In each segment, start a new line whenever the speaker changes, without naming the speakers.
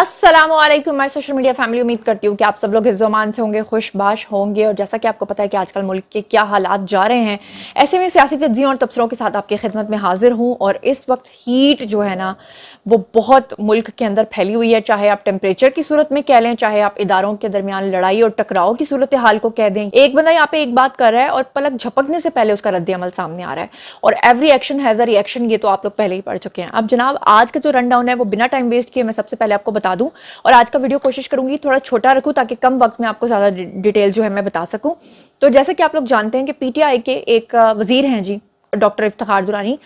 असलम मैं social media family उम्मीद करती हूँ कि आप सब लोग हिफ्जोमान से होंगे खुशबाश होंगे और जैसा कि आपको पता है कि आजकल मुल्क के क्या हालात जा रहे हैं ऐसे में सियासी तजियों और तबसरों के साथ आपकी खिदमत में हाजिर हूँ और इस वक्त हीट जो है ना वो बहुत मुल्क के अंदर फैली हुई है चाहे आप टेम्परेचर की सूरत में कह लें चाहे आप इदारों के दरमियान लड़ाई और टकराव की सूरत हाल को कह दें एक बंदा यहाँ पे एक बात कर रहा है और पलक झपकने से पहले उसका अमल सामने आ रहा है और every action has a reaction ये तो आप लोग पहले ही पढ़ चुके हैं अब जनाब आज का जो रन डाउन है वो बिना टाइम वेस्ट किए मैं सबसे पहले आपको बता दूं और आज का वीडियो कोशिश करूंगी थोड़ा छोटा रखूं ताकि कम वक्त में आपको ज़्यादा डिटेल जो है मैं बता सकूं तो जैसे कि आप लोग जानते हैं कि पीटीआई के एक वज़ीर हैं जी डॉक्टर इफ्तार दुरानी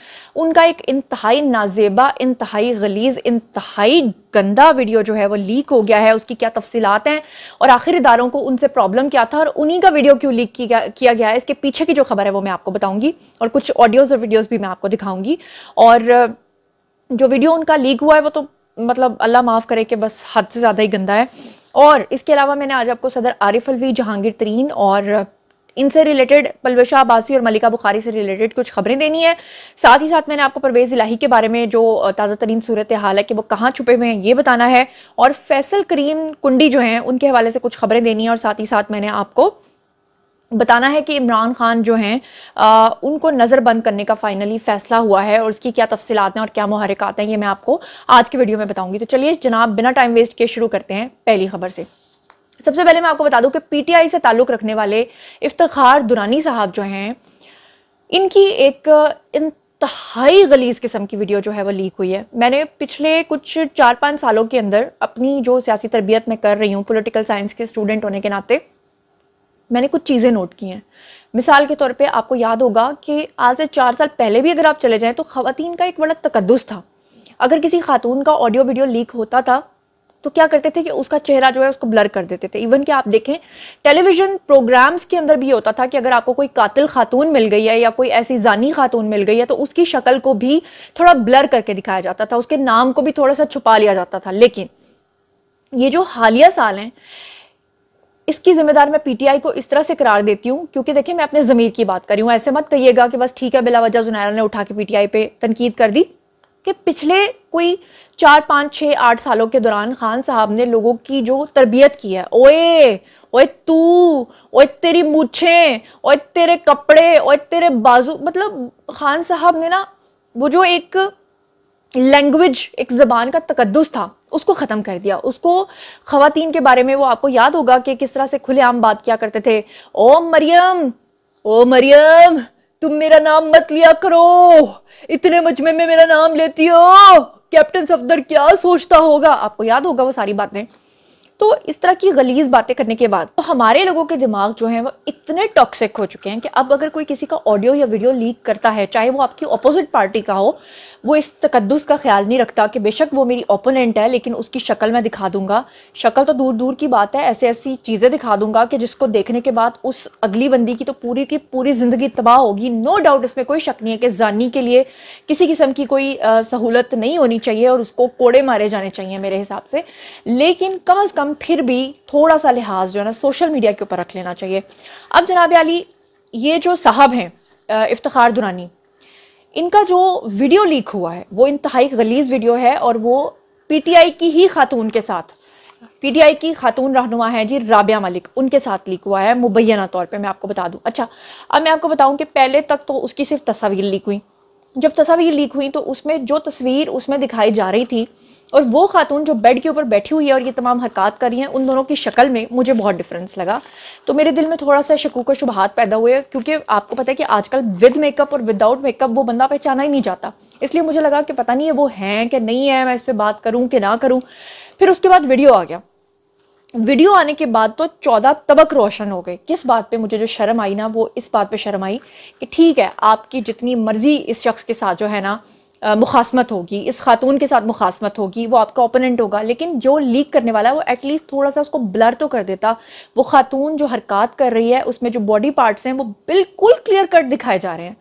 उनका एक इंतहाई नाजेबा इंतहाई गलीज इंतहाई गंदा वीडियो जो है वो लीक हो गया है उसकी क्या तफसीत हैं और आखिर इदारों को उनसे प्रॉब्लम क्या था और उन्हीं का वीडियो क्यों लीक किया गया है इसके पीछे की जो खबर है वो मैं आपको बताऊंगी और कुछ ऑडियोज़ और वीडियोज़ भी मैं आपको दिखाऊंगी और जो वीडियो उनका लीक हुआ है वो तो मतलब अल्लाह माफ़ करे कि बस हद से ज़्यादा ही गंदा है और इसके अलावा मैंने आज आपको सदर आरिफ अलवी जहांगीर तरीन और इनसे रिलेटेड पलवशा आबासी और मलिका बुखारी से रिलेटेड कुछ खबरें देनी है साथ ही साथ मैंने आपको परवेज़ इलाही के बारे में जो ताज़ा तरीन सूरत हाल है कि वो कहाँ छुपे हुए हैं ये बताना है और फैसल करीम कुंडी जो हैं उनके हवाले से कुछ खबरें देनी है और साथ ही साथ मैंने आपको बताना है कि इमरान खान जो हैं उनको नज़रबंद करने का फाइनली फैसला हुआ है और उसकी क्या तफसीत हैं और क्या मुहरकत हैं ये मैं आपको आज की वीडियो में बताऊंगी तो चलिए जनाब बिना टाइम वेस्ट किए शुरू करते हैं पहली खबर से सबसे पहले मैं आपको बता दूं कि पीटीआई से ताल्लुक़ रखने वाले इफ्तार दुरानी साहब जो हैं इनकी एक इंतहाई गलीस किस्म की वीडियो जो है वो लीक हुई है मैंने पिछले कुछ चार पाँच सालों के अंदर अपनी जो सियासी तरबियत मैं कर रही हूँ पोलिटिकल साइंस के स्टूडेंट होने के नाते मैंने कुछ चीज़ें नोट की हैं मिसाल के तौर पे आपको याद होगा कि आज से चार साल पहले भी अगर आप चले जाएं तो ख़वान का एक बड़ा तकदस था अगर किसी खातून का ऑडियो वीडियो लीक होता था तो क्या करते थे कि उसका चेहरा जो है उसको ब्लर कर देते थे इवन कि आप देखें टेलीविजन प्रोग्राम्स के अंदर भी होता था कि अगर आपको कोई कातिल खातून मिल गई है या कोई ऐसी जानी खातून मिल गई है तो उसकी शक्ल को भी थोड़ा ब्लर करके दिखाया जाता था उसके नाम को भी थोड़ा सा छुपा लिया जाता था लेकिन ये जो हालिया साल हैं इसकी जिम्मेदार मैं पीटीआई को इस तरह से करार देती हूँ क्योंकि देखिए मैं अपने ज़मीर की बात कर रही हूँ ऐसे मत कहिएगा कि बस ठीक है बिला वजह जुनैरा ने उठा के पीटीआई पे तनकीद कर दी कि पिछले कोई चार पाँच छः आठ सालों के दौरान खान साहब ने लोगों की जो तरबियत की है ओए ओए तू ओए तेरी मूछें ओए तेरे कपड़े ओए तेरे बाजू मतलब खान साहब ने ना वो जो एक लैंग्वेज एक ज़बान का तकदस था उसको ख़त्म कर दिया उसको ख़वातीन के बारे में वो आपको याद होगा कि किस तरह से खुलेआम बात किया करते थे ओ मरियम ओ मरियम तुम मेरा नाम मत लिया करो इतने मजमे में मेरा नाम लेती हो कैप्टन सफदर क्या सोचता होगा आपको याद होगा वो सारी बातें तो इस तरह की गलीज बातें करने के बाद तो हमारे लोगों के दिमाग जो हैं वो इतने टॉक्सिक हो चुके हैं कि अब अगर कोई किसी का ऑडियो या वीडियो लीक करता है चाहे वो आपकी ऑपोजिट पार्टी का हो वो इस तकदस का ख्याल नहीं रखता कि बेशक वो मेरी ओपोनेंट है लेकिन उसकी शक्ल मैं दिखा दूंगा शक्ल तो दूर दूर की बात है ऐसी ऐसी चीज़ें दिखा दूंगा कि जिसको देखने के बाद उस अगली बंदी की तो पूरी की पूरी ज़िंदगी तबाह होगी नो डाउट इसमें कोई शक नहीं है कि जानी के लिए किसी किस्म की कोई सहूलत नहीं होनी चाहिए और उसको कोड़े मारे जाने चाहिए मेरे हिसाब से लेकिन कम अज़ कम फिर भी थोड़ा सा लिहाज जो है ना सोशल मीडिया के ऊपर रख लेना चाहिए अब जनाब अली ये जो साहब हैं इफ्तार दुरानी इनका जो वीडियो लीक हुआ है वो इंतहाई गलीज वीडियो है और वो पीटीआई की ही खातून के साथ पीटीआई की खातून रहनुमा है जी राबिया मलिक उनके साथ लीक हुआ है मुबैना तौर पे मैं आपको बता दूं अच्छा अब मैं आपको बताऊं कि पहले तक तो उसकी सिर्फ तस्वीर लीक हुई जब तस्वीर लीक हुई तो उसमें जो तस्वीर उसमें दिखाई जा रही थी और वो खातून जो बेड के ऊपर बैठी हुई है और ये तमाम हरकत कर रही हैं उन दोनों की शक्ल में मुझे बहुत डिफरेंस लगा तो मेरे दिल में थोड़ा सा शकूक और शुबहात पैदा हुए क्योंकि आपको पता है कि आजकल विद मेकअप और विदाउट मेकअप वो बंदा पहचाना ही नहीं जाता इसलिए मुझे लगा कि पता नहीं है वो हैं कि नहीं है मैं इस पर बात करूँ कि ना करूँ फिर उसके बाद वीडियो आ गया वीडियो आने के बाद तो चौदह तबक रोशन हो गए किस बात पे मुझे जो शर्म आई ना वो इस बात पे शर्म आई कि ठीक है आपकी जितनी मर्ज़ी इस शख्स के साथ जो है ना मुखासमत होगी इस खातून के साथ मुखासमत होगी वो आपका ओपोनेंट होगा लेकिन जो लीक करने वाला है वो एटलीस्ट थोड़ा सा उसको ब्लर तो कर देता वो खातून जो हरकत कर रही है उसमें जो बॉडी पार्ट्स हैं वो बिल्कुल क्लियर कट दिखाए जा रहे हैं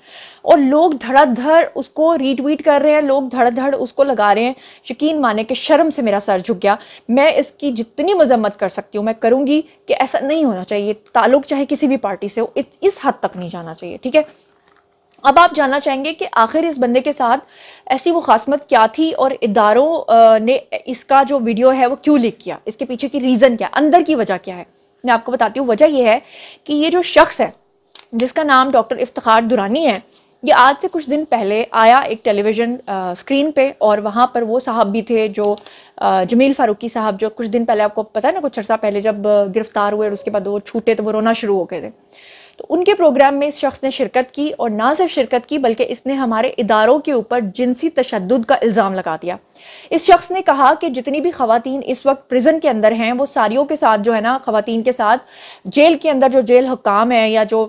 और लोग धड़ाधड़ उसको रीट्वीट कर रहे हैं लोग धड़ाधड़ उसको लगा रहे हैं यकीन माने कि शर्म से मेरा सर झुक गया मैं इसकी जितनी मजम्मत कर सकती हूँ मैं करूँगी कि ऐसा नहीं होना चाहिए ताल्लुक चाहे किसी भी पार्टी से हो इस हद तक नहीं जाना चाहिए ठीक है अब आप जानना चाहेंगे कि आखिर इस बंदे के साथ ऐसी वो खासमत क्या थी और इदारों ने इसका जो वीडियो है वो क्यों लीक किया इसके पीछे की रीज़न क्या अंदर की वजह क्या है मैं आपको बताती हूँ वजह यह है कि ये जो शख्स है जिसका नाम डॉक्टर इफ्तार दुरानी है ये आज से कुछ दिन पहले आया एक टेलीविज़न स्क्रीन पे और वहाँ पर वो साहब भी थे जो जमील फ़ारूकी साहब जो कुछ दिन पहले आपको पता है ना कुछ अर्सा पहले जब गिरफ़्तार हुए और उसके बाद वो छूटे तो वो रोना शुरू हो गए थे तो उनके प्रोग्राम में इस शख्स ने शिरकत की और ना सिर्फ शिरकत की बल्कि इसने हमारे इदारों के ऊपर जिनसी तशद का इल्ज़ाम लगा दिया इस शख्स ने कहा कि जितनी भी खातन इस वक्त प्रिजन के अंदर हैं वो सारियों के साथ जो है ना खातन के साथ जेल के अंदर जो जेल हुकाम है या जो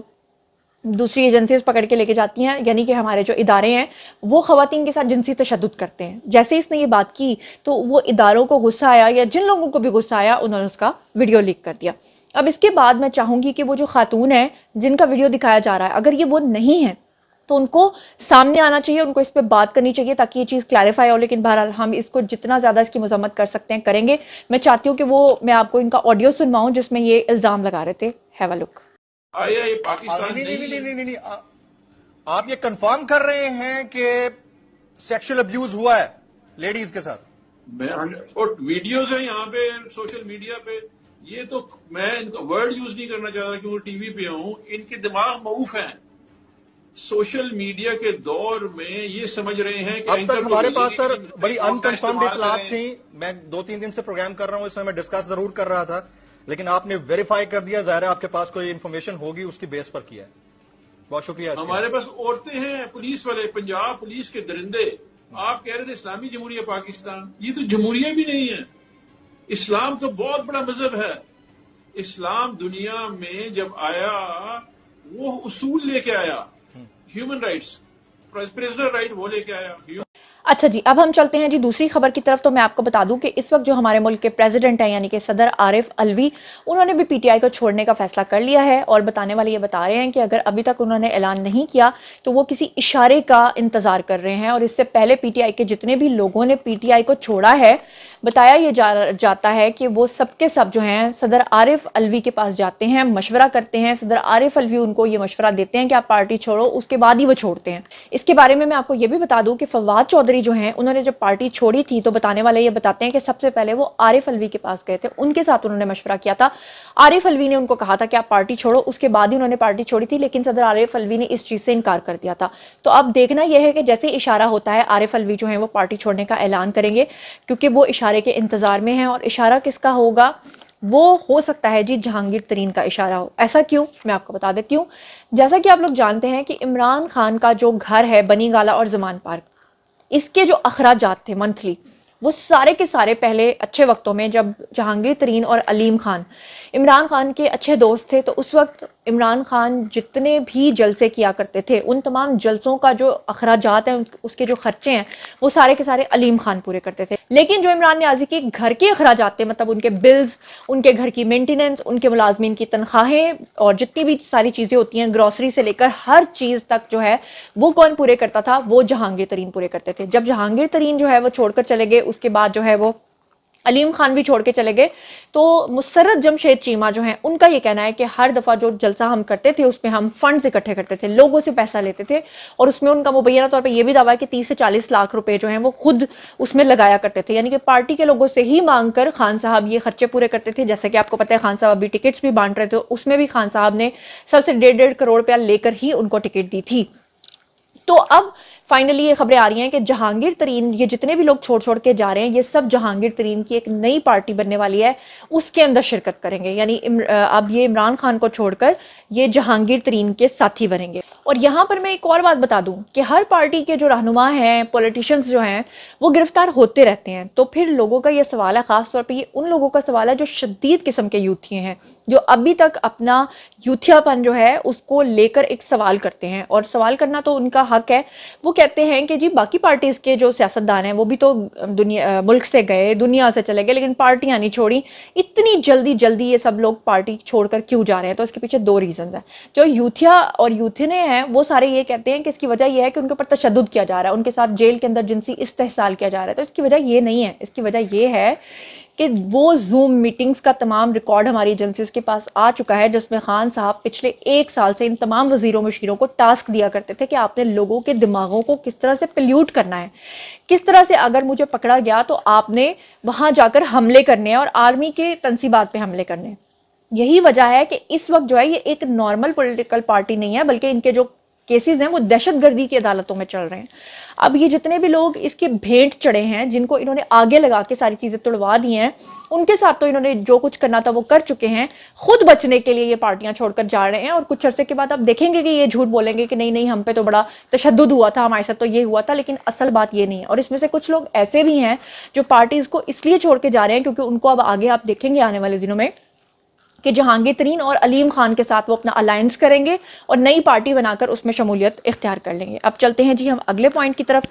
दूसरी एजेंसीज पकड़ के लेके जाती हैं यानी कि हमारे जो इदारे हैं वो खुतिन के साथ जिनसी तशद करते हैं जैसे इसने ये बात की तो वो इदारों को गुस्सा आया या जिन लोगों को भी गुस्सा आया उन्होंने उसका वीडियो लीक कर दिया अब इसके बाद मैं चाहूँगी कि वो जो खातून है जिनका वीडियो दिखाया जा रहा है अगर ये वो नहीं है तो उनको सामने आना चाहिए उनको इस पर बात करनी चाहिए ताकि ये चीज़ क्लैरिफाई हो लेकिन बहरहाल हम इसको जितना ज़्यादा इसकी मजम्मत कर सकते हैं करेंगे मैं चाहती हूँ कि वो मैं आपको इनका ऑडियो सुनवाऊँ जिसमें ये इल्ज़ाम लगा रहे थे हैवा लुक आया ये पाकिस्तान नहीं नहीं नहीं
नहीं, नहीं, आप ये कंफर्म कर रहे हैं कि
सेक्सुअल अब्यूज हुआ है लेडीज के साथ
और वीडियोज है यहाँ पे सोशल मीडिया पे ये तो मैं इनका वर्ड यूज नहीं करना चाह रहा क्योंकि टीवी पे हूं इनके दिमाग मऊफ हैं सोशल मीडिया के दौर में ये समझ रहे हैं कि अब तक हमारे पास सर बड़ी अनकंफर्म्ड इतलात
थी मैं दो तीन दिन से प्रोग्राम कर रहा हूं इसमें मैं डिस्कस जरूर कर रहा था लेकिन आपने वेरीफाई कर दिया जाहिर है आपके पास कोई इन्फॉर्मेशन होगी उसकी बेस पर किया है बहुत शुक्रिया हमारे
पास औरतें हैं पुलिस वाले पंजाब पुलिस के दरिंदे हाँ। आप कह रहे थे इस्लामी जमहूरिया पाकिस्तान ये तो जमहूरिया भी नहीं है इस्लाम तो बहुत बड़ा मजहब है इस्लाम दुनिया में जब आया वो उसूल लेके आया ह्यूमन राइट्स प्रिजनर राइट वो लेके आया
अच्छा जी अब हम चलते हैं जी दूसरी खबर की तरफ तो मैं आपको बता दूं कि इस वक्त जो हमारे मुल्क के प्रेसिडेंट हैं यानी कि सदर आरिफ अलवी उन्होंने भी पीटीआई को छोड़ने का फैसला कर लिया है और बताने वाले ये बता रहे हैं कि अगर अभी तक उन्होंने ऐलान नहीं किया तो वो किसी इशारे का इंतजार कर रहे हैं और इससे पहले पी के जितने भी लोगों ने पी को छोड़ा है बताया ये जा, जाता है कि वो सबके सब जो हैं सदर आरिफ अलवी के पास जाते हैं मशवरा करते हैं सदर आरिफ अलवी उनको ये मशवरा देते हैं कि आप पार्टी छोड़ो उसके बाद ही वो छोड़ते हैं इसके बारे में मैं आपको ये भी बता दूँ कि फवाद चौधरी जो हैं उन्होंने जब पार्टी छोड़ी थी तो बताने वाले ये बताते हैं कि सबसे पहले वो आरिफ अलवी के पास गए थे उनके साथ उन्होंने मशवरा किया था आरिफ अलवी ने उनको कहा था कि आप पार्टी छोड़ो उसके बाद ही उन्होंने पार्टी छोड़ी थी लेकिन सदर आरिफ अलवी ने इस चीज़ से इनकार कर दिया था तो अब देखना यह है कि जैसे इशारा होता है आरिफ अलवी जो है वो पार्टी छोड़ने का ऐलान करेंगे क्योंकि वो इशारा इशारे के इंतज़ार में हैं और इशारा किसका होगा वो हो सकता है जी जहांगीर तरीन का इशारा हो ऐसा क्यों मैं आपको बता देती हूँ जैसा कि आप लोग जानते हैं कि इमरान खान का जो घर है बनी गाला और जमान पार्क इसके जो अखराज थे मंथली वो सारे के सारे पहले अच्छे वक्तों में जब जहांगीर तरीन और अलीम खान इमरान खान के अच्छे दोस्त थे तो उस वक्त इमरान खान जितने भी जलसे किया करते थे उन तमाम जलसों का जो अखराज हैं उसके जो खर्चे हैं वो सारे के सारे अलीम खान पूरे करते थे लेकिन जो इमरान न्याजी के घर के अखराज थे मतलब उनके बिल्स उनके घर की मेंटेनेंस उनके मुलाजमीन की तनख्वाहें और जितनी भी सारी चीज़ें होती हैं ग्रॉसरी से लेकर हर चीज़ तक जो है वो कौन पूरे करता था वो जहांगीर तरीन पूरे करते थे जब जहांगीर तरीन जो है वो छोड़कर चले गए उसके बाद जो है वो अलीम खान भी छोड़ के चले गए तो मुसरत जमशेद चीमा जो है उनका ये कहना है कि हर दफ़ा जो जलसा हम करते थे उसमें हम फंड्स इकट्ठे करते थे लोगों से पैसा लेते थे और उसमें उनका मुबैना तौर पर यह भी दावा है कि तीस से चालीस लाख रुपए जो हैं वो खुद उसमें लगाया करते थे यानी कि पार्टी के लोगों से ही मांग कर खान साहब ये खर्चे पूरे करते थे जैसे कि आपको पता है खान साहब अभी टिकट्स भी बांट रहे थे उसमें भी खान साहब ने सबसे डेढ़ डेढ़ करोड़ रुपया लेकर ही उनको टिकट दी थी तो अब फाइनली ये खबरें आ रही हैं कि जहांगीर तरीन ये जितने भी लोग छोड़ छोड़ के जा रहे हैं ये सब जहांगीर तरीन की एक नई पार्टी बनने वाली है उसके अंदर शिरकत करेंगे यानी अब ये इमरान खान को छोड़कर ये जहांगीर तरीन के साथी बनेंगे और यहाँ पर मैं एक और बात बता दूँ कि हर पार्टी के जो रहनुमा हैं पॉलिटिशियंस जो हैं वो गिरफ्तार होते रहते हैं तो फिर लोगों का ये सवाल है ख़ास तौर पर ये उन लोगों का सवाल है जो शदीद किस्म के यूथिये हैं जो अभी तक अपना यूथियापन जो है उसको लेकर एक सवाल करते हैं और सवाल करना तो उनका हक है वो कहते हैं कि जी बाकी पार्टीज़ के जो सियासतदान हैं वो भी तो दुनिया मुल्क से गए दुनिया से चले गए लेकिन पार्टियाँ नहीं छोड़ी इतनी जल्दी जल्दी ये सब लोग पार्टी छोड़ क्यों जा रहे हैं तो इसके पीछे दो रीज़न हैं जो यूथिया और यूथिन हैं वो सारे ये कहते हैं कि इसकी वजह यह है कि उनके ऊपर तशद किया जा रहा है उनके साथ जेल के अंदर जिनसी इस्तेसाल किया जा रहा है तो इसकी वजह ये नहीं है इसकी वजह यह है कि वो जूम मीटिंग्स का तमाम रिकॉर्ड हमारी एजेंसीज के पास आ चुका है जिसमें खान साहब पिछले एक साल से इन तमाम वजीरों मशीरों को टास्क दिया करते थे कि आपने लोगों के दिमागों को किस तरह से पल्यूट करना है किस तरह से अगर मुझे पकड़ा गया तो आपने वहां जाकर हमले करने हैं और आर्मी के तनसीबात पर हमले करने हैं यही वजह है कि इस वक्त जो है ये एक नॉर्मल पॉलिटिकल पार्टी नहीं है बल्कि इनके जो केसेस हैं वो दहशतगर्दी की अदालतों में चल रहे हैं अब ये जितने भी लोग इसके भेंट चढ़े हैं जिनको इन्होंने आगे लगा के सारी चीज़ें तोड़वा दी हैं उनके साथ तो इन्होंने जो कुछ करना था वो कर चुके हैं खुद बचने के लिए ये पार्टियां छोड़कर जा रहे हैं और कुछ अरसे के बाद आप देखेंगे कि ये झूठ बोलेंगे कि नहीं नहीं हम पे तो बड़ा तशद हुआ था हमारे साथ तो ये हुआ था लेकिन असल बात ये नहीं है और इसमें से कुछ लोग ऐसे भी हैं जो पार्टीज़ को इसलिए छोड़ के जा रहे हैं क्योंकि उनको अब आगे आप देखेंगे आने वाले दिनों में कि जहांगीर तरीन और अलीम खान के साथ वो अपना अलायंस करेंगे और नई पार्टी बनाकर उसमें शमूलियत इख्तियार कर लेंगे अब चलते हैं जी हम अगले पॉइंट की तरफ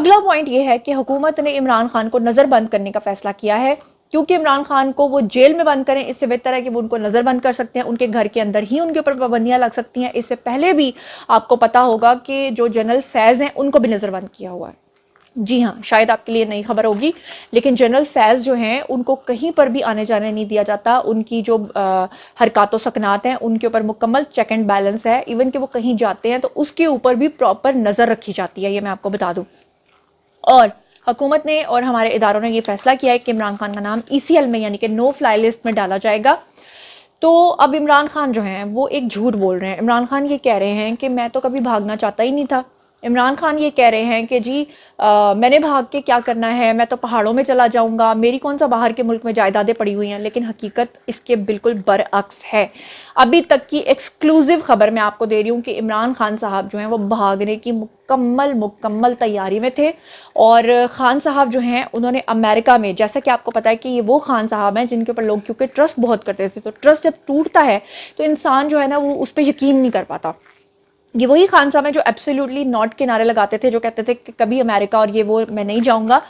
अगला पॉइंट ये है कि हुकूमत ने इमरान खान को नज़रबंद करने का फैसला किया है क्योंकि इमरान खान को वो जेल में बंद करें इससे बेहतर है कि वो उनको नज़रबंद कर सकते हैं उनके घर के अंदर ही उनके ऊपर पाबंदियाँ लग सकती हैं इससे पहले भी आपको पता होगा कि जो जनरल फैज़ हैं उनको भी नज़रबंद किया हुआ है जी हाँ शायद आपके लिए नई खबर होगी लेकिन जनरल फैज़ जो हैं उनको कहीं पर भी आने जाने नहीं दिया जाता उनकी जो हरकत सकनात हैं उनके ऊपर मुकम्मल चेक एंड बैलेंस है इवन कि वो कहीं जाते हैं तो उसके ऊपर भी प्रॉपर नज़र रखी जाती है ये मैं आपको बता दूँ और हुकूमत ने और हमारे इदारों ने यह फैसला किया है कि इमरान खान का नाम ई e में यानी कि नो फ्लाई लिस्ट में डाला जाएगा तो अब इमरान खान जो हैं वो एक झूठ बोल रहे हैं इमरान खान ये कह रहे हैं कि मैं तो कभी भागना चाहता ही नहीं था इमरान खान ये कह रहे हैं कि जी आ, मैंने भाग के क्या करना है मैं तो पहाड़ों में चला जाऊंगा मेरी कौन सा बाहर के मुल्क में जायदादें पड़ी हुई हैं लेकिन हकीकत इसके बिल्कुल बरअक्स है अभी तक की एक्सक्लूसिव खबर मैं आपको दे रही हूँ कि इमरान खान साहब जो हैं वो भागने की मुकम्मल मुकम्मल तैयारी में थे और ख़ान साहब जो हैं उन्होंने अमेरिका में जैसा कि आपको पता है कि ये वो खान साहब हैं जिनके ऊपर लोग क्योंकि ट्रस्ट बहुत करते थे तो ट्रस्ट जब टूटता है तो इंसान जो है ना वो उस पर यकीन नहीं कर पाता ये वही खान साहब हैं जो एब्सोल्युटली नॉट किनारे लगाते थे जो कहते थे कि कभी अमेरिका और ये वो मैं नहीं जाऊंगा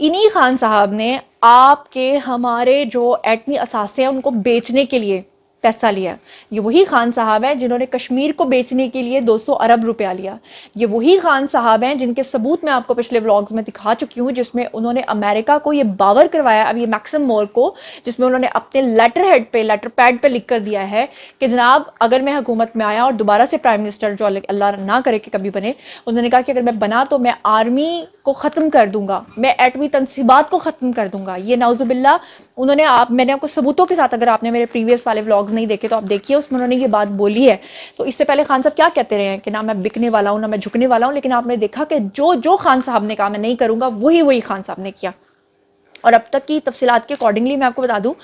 इन्हीं खान साहब ने आपके हमारे जो एटमी असासे हैं उनको बेचने के लिए पैसा लिया ये वही खान साहब हैं जिन्होंने कश्मीर को बेचने के लिए 200 अरब रुपया लिया ये वही खान साहब हैं जिनके सबूत मैं आपको पिछले व्लॉग्स में दिखा चुकी हूँ जिसमें उन्होंने अमेरिका को ये बावर करवाया अब ये मैक्सम मोर को जिसमें उन्होंने अपने लेटर हेड पे लेटर पैड पे लिख कर दिया है कि जनाब अगर मैं हुकूमत में आया और दोबारा से प्राइम मिनिस्टर जो अल्लाह ना करे कि कभी बने उन्होंने कहा कि अगर मैं बना तो मैं आर्मी को ख़त्म कर दूंगा मैं एटमी तनसीबात को ख़त्म कर दूंगा ये नाउजुबिल्ला उन्होंने आप मैंने आपको सबूतों के साथ अगर आपने मेरे प्रीवियस वाले व्लॉग ब्लॉग्स नहीं देखे तो आप देखिए उसमें उन्होंने ये बात बोली है तो इससे पहले खान साहब क्या कहते रहे हैं कि ना मैं बिकने वाला हूँ ना मैं झुकने वाला हूँ लेकिन आपने देखा कि जो जो खान साहब ने कहा मैं नहीं करूँगा वही वही खान साहब ने किया और अब तक की तफसीत के अकॉर्डिंगली मैं आपको बता दूँ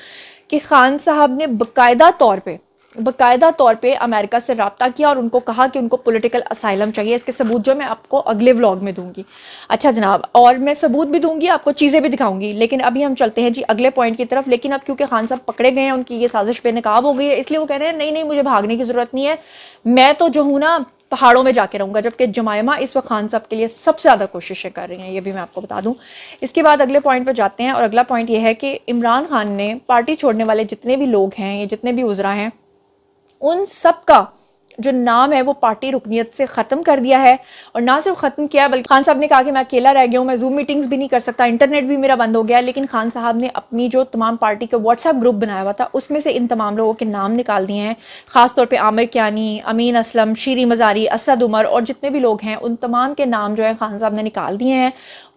कि खान साहब ने बाकायदा तौर पर बाकायदा तौर पे अमेरिका से रबता किया और उनको कहा कि उनको पॉलिटिकल असाइलम चाहिए इसके सबूत जो मैं आपको अगले व्लॉग में दूंगी अच्छा जनाब और मैं सबूत भी दूंगी आपको चीज़ें भी दिखाऊंगी लेकिन अभी हम चलते हैं जी अगले पॉइंट की तरफ लेकिन अब क्योंकि खान साहब पकड़े गए हैं उनकी ये साजिश बेनकाब हो गई है इसलिए वो कह रहे हैं नहीं नहीं मुझे भागने की ज़रूरत नहीं है मैं तो जो हूँ ना पहाड़ों में जाके रहूँगा जबकि जमायमा इस वक्त खान साहब के लिए सबसे ज़्यादा कोशिशें कर रही हैं ये भी मैं आपको बता दूँ इसके बाद अगले पॉइंट पर जाते हैं और अगला पॉइंट ये है कि इमरान खान ने पार्टी छोड़ने वाले जितने भी लोग हैं या जितने भी उजरा हैं उन सब का जो नाम है वो पार्टी रुकनीत से ख़त्म कर दिया है और ना सिर्फ ख़त्म किया बल्कि खान साहब ने कहा कि मैं अकेला रह गया हूँ मैं जूम मीटिंग्स भी नहीं कर सकता इंटरनेट भी मेरा बंद हो गया लेकिन खान साहब ने अपनी जो तमाम पार्टी का व्हाट्सएप ग्रुप बनाया हुआ था उसमें से इन तमाम लोगों के नाम निकाल दिए हैं ख़ासतौर पर आमिर क्यानी अमीन असलम शीरी मजारी असद उमर और जितने भी लोग हैं उन तमाम के नाम जो है खान साहब ने निकाल दिए हैं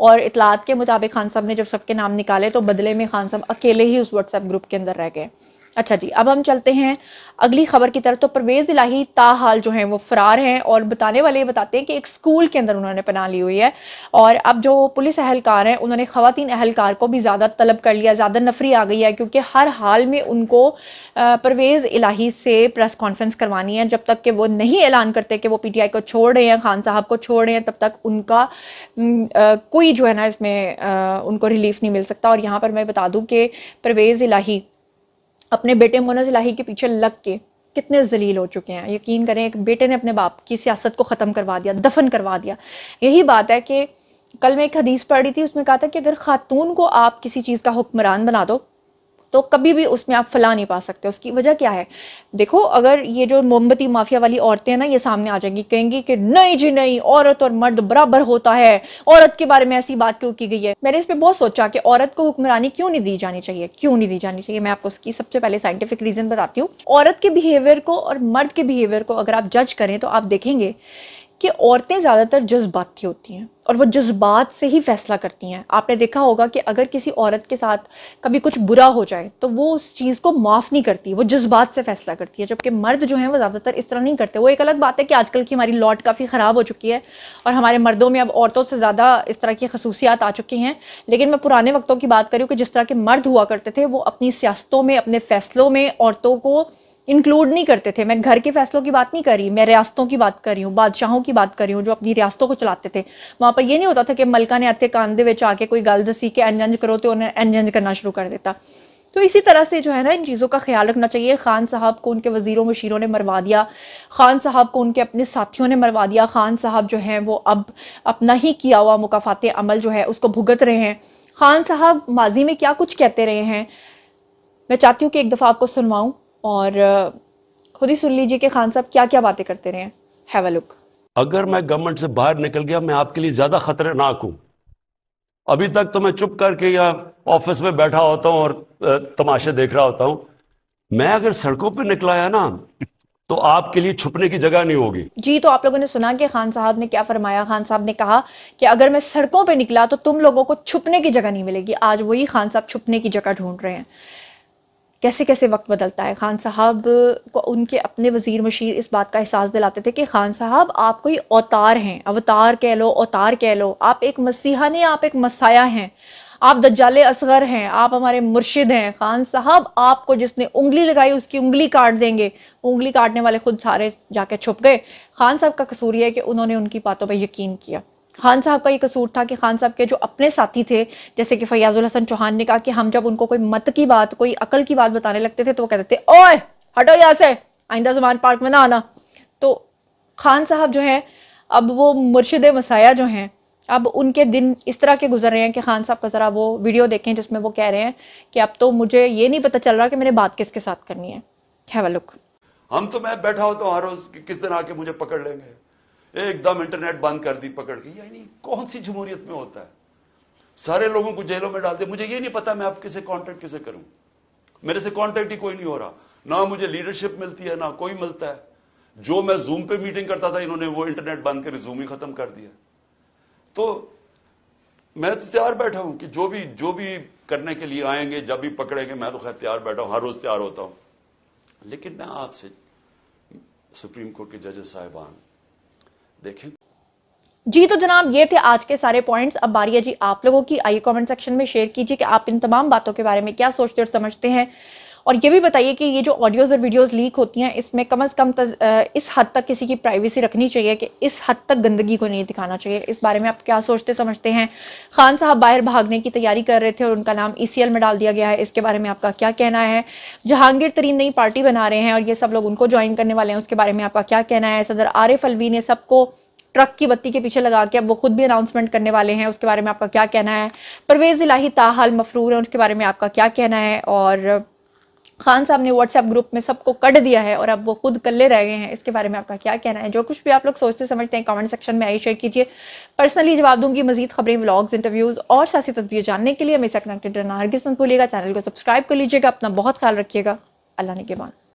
और इतलात के मुताबिक खान साहब ने जब सबके नाम निकाले तो बदले में खान साहब अकेले ही उस व्हाट्सएप ग्रुप के अंदर रह गए अच्छा जी अब हम चलते हैं अगली खबर की तरफ तो परवेज़ इलाही ताहाल जो हैं वो फ़रार हैं और बताने वाले बताते हैं कि एक स्कूल के अंदर उन्होंने पना ली हुई है और अब जो पुलिस अहलकार हैं उन्होंने ख़वान अहलकार को भी ज़्यादा तलब कर लिया ज़्यादा नफरी आ गई है क्योंकि हर हाल में उनको परवेज़ इलाही से प्रेस कॉन्फ्रेंस करवानी है जब तक कि वो नहीं ऐलान करते कि वो पी टी आई को छोड़ रहे हैं खान साहब को छोड़ रहे हैं तब तक उनका कोई जो है ना इसमें उनको रिलीफ नहीं मिल सकता और यहाँ पर मैं बता दूँ कि परवेज़ इलाही अपने बेटे मोनज इलाही के पीछे लग के कितने जलील हो चुके हैं यकीन करें एक बेटे ने अपने बाप की सियासत को ख़त्म करवा दिया दफन करवा दिया यही बात है कि कल मैं एक हदीस पढ़ी थी उसमें कहा था कि अगर खातून को आप किसी चीज़ का हुक्मरान बना दो तो कभी भी उसमें आप फला नहीं पा सकते उसकी वजह क्या है देखो अगर ये जो मोमबत्ती माफिया वाली औरतें हैं ना ये सामने आ जाएंगी कहेंगी कि नहीं जी नहीं औरत और मर्द बराबर होता है औरत के बारे में ऐसी बात क्यों की गई है मैंने इस पर बहुत सोचा कि औरत को हुक्मरानी क्यों नहीं दी जानी चाहिए क्यों नहीं दी जानी चाहिए मैं आपको उसकी सबसे पहले साइंटिफिक रीजन बताती हूँ औरत के बिहेवियर को और मर्द के बिहेवियर को अगर आप जज करें तो आप देखेंगे कि औरतें ज़्यादातर जज्बाती होती हैं और वो जज्बात से ही फैसला करती हैं आपने देखा होगा कि अगर किसी औरत के साथ कभी कुछ बुरा हो जाए तो वो उस चीज़ को माफ़ नहीं करती वो जज्बात से फैसला करती है जबकि मर्द जो हैं वो ज़्यादातर इस तरह नहीं करते वो एक अलग बात है कि आजकल की हमारी लॉट काफ़ी ख़राब हो चुकी है और हमारे मर्दों में अब औरतों से ज़्यादा इस तरह की खसूसियात आ चुकी हैं लेकिन मैं पुराने वक्तों की बात करूँ कि जिस तरह के मर्द हुआ करते थे वो अपनी सियासतों में अपने फ़ैसलों में औरतों को इंक्लूड नहीं करते थे मैं घर के फैसलों की बात नहीं कर रही मैं रियासतों की बात कर रही हूँ बादशाहों की बात कर रही हूँ जो अपनी रियासतों को चलाते थे वहां पर यह नहीं होता था कि मलका ने आते कान दे आके कोई गल दसी के एनजंज करो तो उन्हें एनजंज करना शुरू कर देता तो इसी तरह से जो है ना इन चीज़ों का ख्याल रखना चाहिए खान साहब को उनके वजीरों मशीरों ने मरवा दिया खान साहब को उनके अपने साथियों ने मरवा दिया खान साहब जो हैं वो अब अपना ही किया हुआ मुकाफात अमल जो है उसको भुगत रहे हैं खान साहब माजी में क्या कुछ कहते रहे हैं मैं चाहती हूँ कि एक दफ़ा आपको सुनवाऊँ और खुद ही सुन लीजिए कि खान साहब क्या क्या बातें करते रहे हैव अ लुक
अगर मैं गवर्नमेंट से बाहर निकल गया मैं आपके लिए ज्यादा खतरनाक हूं अभी तक तो मैं चुप करके या ऑफिस में बैठा होता हूं और तमाशे देख रहा होता हूं मैं अगर सड़कों पर निकला है ना तो आपके लिए छुपने की जगह नहीं होगी
जी तो आप लोगों ने सुना कि खान साहब ने क्या फरमाया खान साहब ने कहा कि अगर मैं सड़कों पे निकला तो तुम लोगों को छुपने की जगह नहीं मिलेगी आज वही खान साहब छुपने की जगह ढूंढ रहे हैं कैसे कैसे वक्त बदलता है खान साहब को उनके अपने वज़ीर मशीर इस बात का एहसास दिलाते थे कि खान साहब आप कोई अवतार हैं अवतार कह लो अवतार कह लो आप एक मसीहा नहीं आप एक मसाया हैं आप दज्जाल असगर हैं आप हमारे मुर्शिद हैं खान साहब आपको जिसने उंगली लगाई उसकी उंगली काट देंगे उंगली काटने वाले खुद सारे जाके छुप गए खान साहब का कसूर यह है कि उन्होंने उनकी बातों पर यकीन किया खान साहब का ये कसूर था कि खान साहब के जो अपने साथी थे जैसे कि फयाजुल हसन चौहान ने कहा कि हम जब उनको कोई मत की बात कोई अकल की बात बताने लगते थे तो वो कहते थे ओए हटो यहाँ से आइंदा जुमान पार्क में ना आना तो खान साहब जो हैं अब वो मुर्शिद मसाया जो हैं अब उनके दिन इस तरह के गुजर रहे हैं कि खान साहब का ज़रा वो वीडियो देखें जिसमें वो कह रहे हैं कि अब तो मुझे ये नहीं पता चल रहा कि मैंने बात किसके साथ करनी है हैव लुक
हम तो मैं बैठा होता हूँ तो हर रोज किस दिन आके मुझे पकड़ लेंगे एकदम इंटरनेट बंद कर दी पकड़ के यानी कौन सी जमहूरियत में होता है सारे लोगों को जेलों में डाल दिया मुझे ये नहीं पता मैं आपके से कांटेक्ट किसे करूं मेरे से कांटेक्ट ही कोई नहीं हो रहा ना मुझे लीडरशिप मिलती है ना कोई मिलता है जो मैं जूम पे मीटिंग करता था इन्होंने वो इंटरनेट बंद कर जूम ही खत्म कर दिया तो मैं तो तैयार बैठा हूं कि जो भी जो भी करने के लिए आएंगे जब भी पकड़ेंगे मैं तो खैर तैयार बैठा हूं हर रोज तैयार होता हूं लेकिन मैं आपसे सुप्रीम कोर्ट के जजेस साहिबान देखें
जी तो जनाब ये थे आज के सारे पॉइंट्स अब बारिया जी आप लोगों की आइए कमेंट सेक्शन में शेयर कीजिए कि आप इन तमाम बातों के बारे में क्या सोचते और समझते हैं और ये भी बताइए कि ये जो ऑडियोज़ और वीडियोज़ लीक होती हैं इसमें कम अज़ कम तज, इस हद तक किसी की प्राइवेसी रखनी चाहिए कि इस हद तक गंदगी को नहीं दिखाना चाहिए इस बारे में आप क्या सोचते समझते हैं खान साहब बाहर भागने की तैयारी कर रहे थे और उनका नाम ई e में डाल दिया गया है इसके बारे में आपका क्या कहना है जहांगीर तरीन नई पार्टी बना रहे हैं और ये सब लोग उनको ज्वाइन करने वाले हैं उसके बारे में आपका क्या कहना है सदर आरिफ अलवी ने सबको ट्रक की बत्ती के पीछे लगा के अब वो खुद भी अनाउंसमेंट करने वाले हैं उसके बारे में आपका क्या कहना है परवेज़ इलाही ताहाल मफरूर है उसके बारे में आपका क्या कहना है और खान साहब ने व्हाट्सएप ग्रुप में सबको कट दिया है और अब वो खुद कल्ले रह गए हैं इसके बारे में आपका क्या कहना है जो कुछ भी आप लोग सोचते समझते हैं कमेंट सेक्शन में आई शेयर कीजिए पर्सनली जवाब दूंगी मजीद खबरें व्लॉग्स इंटरव्यूज़ और सासी तस्वीर जानने के लिए हमेशा कनेक्टेड रहना हर किस्म भूलिएगा चैनल को सब्सक्राइब कर लीजिएगा अपना बहुत ख्याल रखिएगा अल्लाह ने के बाद